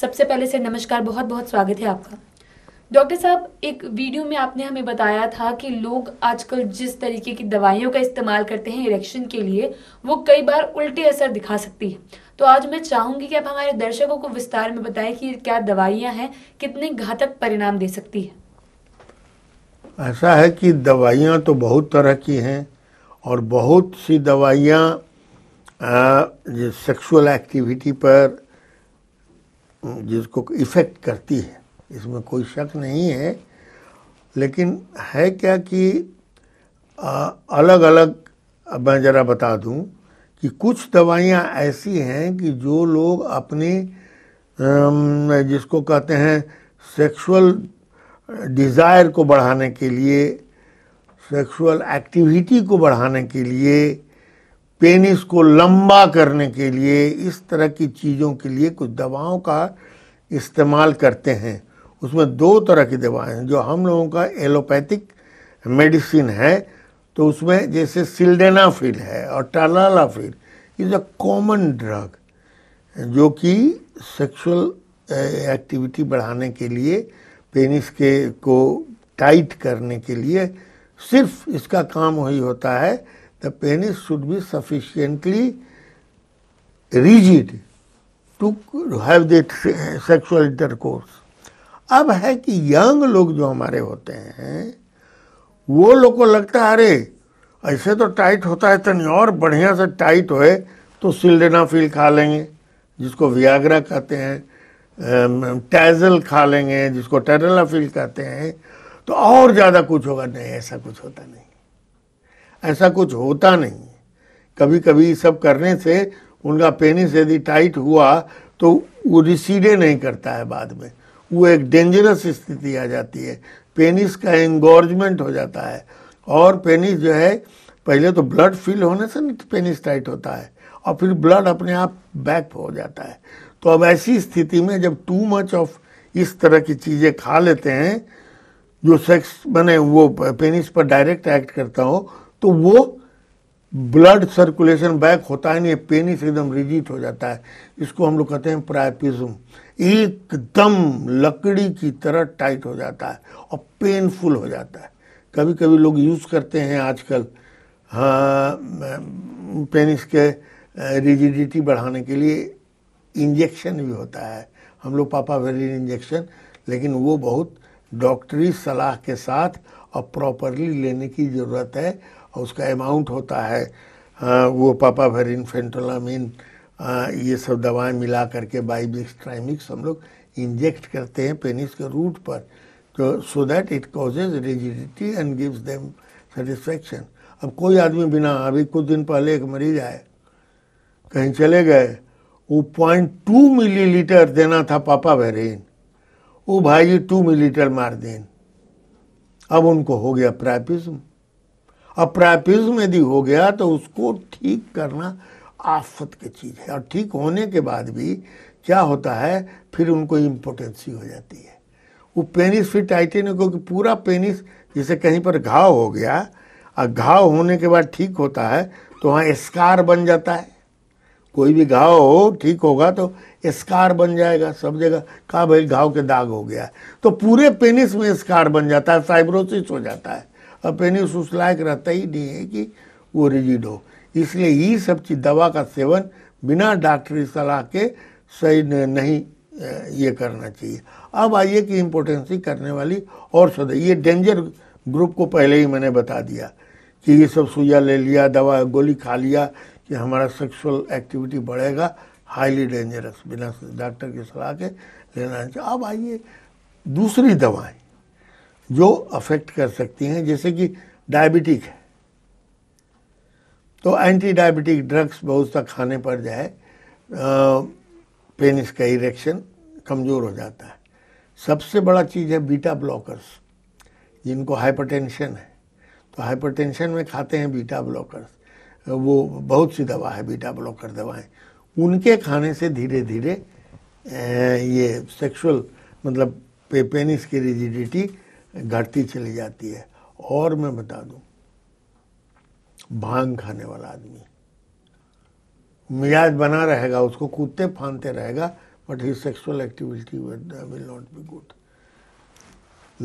सबसे पहले सर नमस्कार बहुत बहुत स्वागत है आपका डॉक्टर साहब एक वीडियो में आपने हमें बताया था कि लोग आजकल जिस तरीके की दवाइयों का इस्तेमाल करते हैं इरेक्शन के लिए वो कई बार उल्टे असर दिखा सकती है तो आज मैं चाहूंगी कि आप हमारे दर्शकों को विस्तार में बताएं कि क्या दवाइयां हैं कितने घातक परिणाम दे सकती है ऐसा है कि दवाइयां तो बहुत तरह की हैं और बहुत सी दवाइयाँ सेक्सुअल एक्टिविटी पर जिसको इफ़ेक्ट करती है इसमें कोई शक नहीं है लेकिन है क्या कि अलग अलग मैं ज़रा बता दूं कि कुछ दवाइयाँ ऐसी हैं कि जो लोग अपनी जिसको कहते हैं सेक्सुअल डिज़ायर को बढ़ाने के लिए सेक्सुअल एक्टिविटी को बढ़ाने के लिए पेनिस को लंबा करने के लिए इस तरह की चीज़ों के लिए कुछ दवाओं का इस्तेमाल करते हैं उसमें दो तरह की दवाएं हैं जो हम लोगों का एलोपैथिक मेडिसिन है तो उसमें जैसे सिल्डेनाफिल है और tadalafil is a common drug जो कि सेक्सुअल एक्टिविटी बढ़ाने के लिए पेनिस के को टाइट करने के लिए सिर्फ इसका काम वही होता है the penis should be sufficiently rigid to have that sexual intercourse. अब है कि यंग लोग जो हमारे होते हैं वो लोग को लगता है अरे ऐसे तो टाइट होता है तनी और बढ़िया से टाइट होए तो सिल्डेना फील खा लेंगे जिसको वियाग्रा कहते हैं टैजल खा लेंगे जिसको टेरला फील कहते हैं तो और ज़्यादा कुछ होगा नहीं ऐसा कुछ होता नहीं ऐसा कुछ होता नहीं कभी कभी सब करने से उनका पेनिस यदि टाइट हुआ तो वो रिसीडे नहीं करता है बाद में वो एक डेंजरस स्थिति आ जाती है पेनिस का एंगोर्जमेंट हो जाता है और पेनिस जो है पहले तो ब्लड फिल होने से पेनिस टाइट होता है और फिर ब्लड अपने आप बैक हो जाता है तो अब ऐसी स्थिति में जब टू मच ऑफ इस तरह की चीज़ें खा लेते हैं जो सेक्स बने वो पेनिस पर डायरेक्ट एक्ट करता हो तो वो ब्लड सर्कुलेशन बैक होता है नहीं पेनिस एकदम रिजिट हो जाता है इसको हम लोग कहते हैं प्रायपिज्म एकदम लकड़ी की तरह टाइट हो जाता है और पेनफुल हो जाता है कभी कभी लोग यूज़ करते हैं आजकल हाँ, पेनिस के रिजिडिटी बढ़ाने के लिए इंजेक्शन भी होता है हम लोग पापा वेलिन इंजेक्शन लेकिन वो बहुत डॉक्टरी सलाह के साथ और प्रॉपरली लेने की ज़रूरत है और उसका अमाउंट होता है आ, वो भरिन फेंटोलामिन ये सब दवाएं मिला करके बाइबिक्स ट्राइमिक्स हम लोग इंजेक्ट करते हैं पेनिस के रूट पर तो so that it causes rigidity and gives them satisfaction अब कोई आदमी बिना अभी कुछ दिन पहले एक मरीज आए कहीं चले गए वो पॉइंट टू लीटर देना था पापा भरिन वो भाई जी टू मिली लीटर मार दें अब उनको हो गया प्राइपिज्म अब यदि हो गया तो उसको ठीक करना आफत की चीज़ है और ठीक होने के बाद भी क्या होता है फिर उनको इम्पोटेंसी हो जाती है वो पेनिस फिर नहीं क्योंकि पूरा पेनिस जैसे कहीं पर घाव हो गया और घाव होने के बाद ठीक होता है तो वहाँ स्कार बन जाता है कोई भी घाव हो ठीक होगा तो स्कार बन जाएगा सब जगह कहा भाई घाव के दाग हो गया तो पूरे पेनिस में स्कार बन जाता है साइब्रोसिस हो जाता है और पेनिस उस लायक रहता ही नहीं है कि वो रिजिड हो इसलिए ये सब चीज दवा का सेवन बिना डॉक्टरी सलाह के सही नहीं ये करना चाहिए अब आइए कि इम्पोर्टेंसी करने वाली और सद ये डेंजर ग्रुप को पहले ही मैंने बता दिया कि ये सब सुइया ले लिया दवा गोली खा लिया कि हमारा सेक्सुअल एक्टिविटी बढ़ेगा हाईली डेंजरस बिना डॉक्टर की सलाह के लेना चाहिए अब आइए दूसरी दवाएं जो अफेक्ट कर सकती हैं जैसे कि डायबिटिक है तो एंटी डायबिटिक ड्रग्स बहुत सा खाने पर जाए पेनिस का इरेक्शन कमज़ोर हो जाता है सबसे बड़ा चीज़ है बीटा ब्लॉकर्स जिनको हाइपरटेंशन है तो हाइपरटेंशन में खाते हैं बीटा ब्लॉकर्स वो बहुत सी दवा है बीटा ब्लॉकर दवाएं उनके खाने से धीरे धीरे ये सेक्सुअल मतलब पे, पेनिस की रिजिडिटी घटती चली जाती है और मैं बता दूं भांग खाने वाला आदमी मिजाज बना रहेगा उसको कूदते फानते रहेगा but he sexual activity will not be good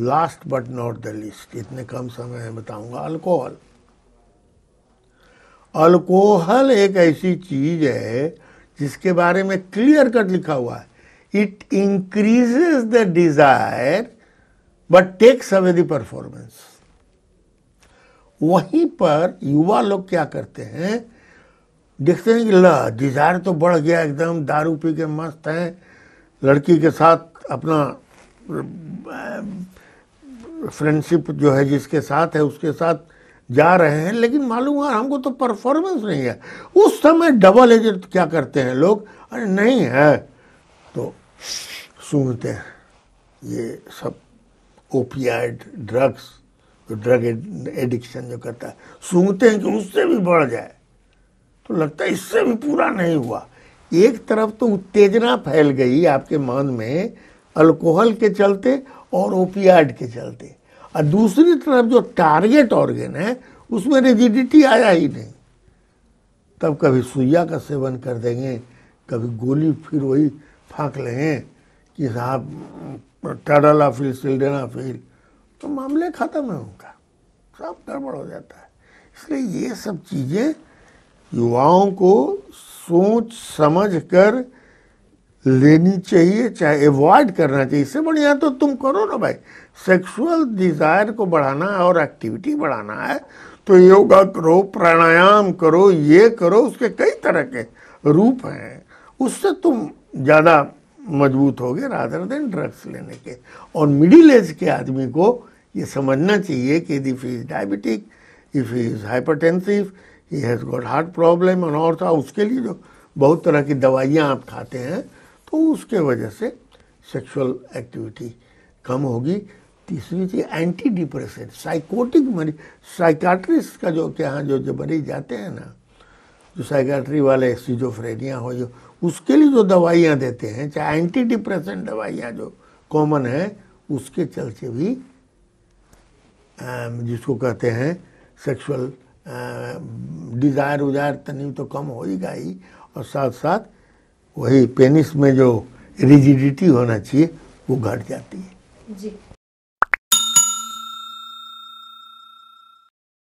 last but not the least इतने कम समय में बताऊंगा अल्कोहल अल्कोहल एक ऐसी चीज है जिसके बारे में क्लियर कट लिखा हुआ है it increases the desire but takes away performance वहीं पर युवा लोग क्या करते हैं देखते हैं कि ल डिजायर तो बढ़ गया एकदम दारू पी के मस्त हैं लड़की के साथ अपना फ्रेंडशिप जो है जिसके साथ है उसके साथ जा रहे हैं लेकिन मालूम है हमको तो परफॉर्मेंस नहीं है उस समय डबल एजेंट क्या करते हैं लोग अरे नहीं है तो सुनते हैं ये सब ओपियाड ड्रग्स जो ड्रग एडिक्शन जो करता है सूंघते हैं कि उससे भी बढ़ जाए तो लगता है इससे भी पूरा नहीं हुआ एक तरफ तो उत्तेजना फैल गई आपके मन में अल्कोहल के चलते और ओपियाड के चलते और दूसरी तरफ जो टारगेट ऑर्गेन है उसमें रिजिडिटी आया ही नहीं तब कभी सुइया का सेवन कर देंगे कभी गोली फिर वही फाँक लेंगे कि साहब टेरल अफील सिलडेना अफील तो मामले ख़त्म है उनका सब गड़बड़ हो जाता है इसलिए ये सब चीज़ें युवाओं को सोच समझ कर लेनी चाहिए चाहे एवॉड करना चाहिए इससे बढ़िया तो तुम करो ना भाई सेक्सुअल डिज़ायर को बढ़ाना है और एक्टिविटी बढ़ाना है तो योगा करो प्राणायाम करो ये करो उसके कई तरह के रूप हैं उससे तुम ज़्यादा मजबूत हो गए राधर देन ड्रग्स लेने के और मिडिल एज के आदमी को ये समझना चाहिए कि यदि he is diabetic if he is hypertensive he has got heart problem और और था उसके लिए जो बहुत तरह की दवाइयाँ आप खाते हैं तो उसके वजह से सेक्सुअल एक्टिविटी कम होगी तीसरी चीज एंटी डिप्रेशन साइकोटिक मरीज साइकाट्रिस्ट का जो के यहाँ जो जो मरीज जाते हैं ना जो साइकेट्री वाले सीजोफ्रेनिया हो जो उसके लिए जो दवाइयाँ देते हैं चाहे एंटी डिप्रेशन दवाइयाँ जो कॉमन है उसके चलते भी जिसको कहते हैं सेक्सुअल डिज़ायर उजायर तनी तो कम हो ही और साथ साथ वही पेनिस में जो रिजिडिटी होना चाहिए वो घट जाती है जी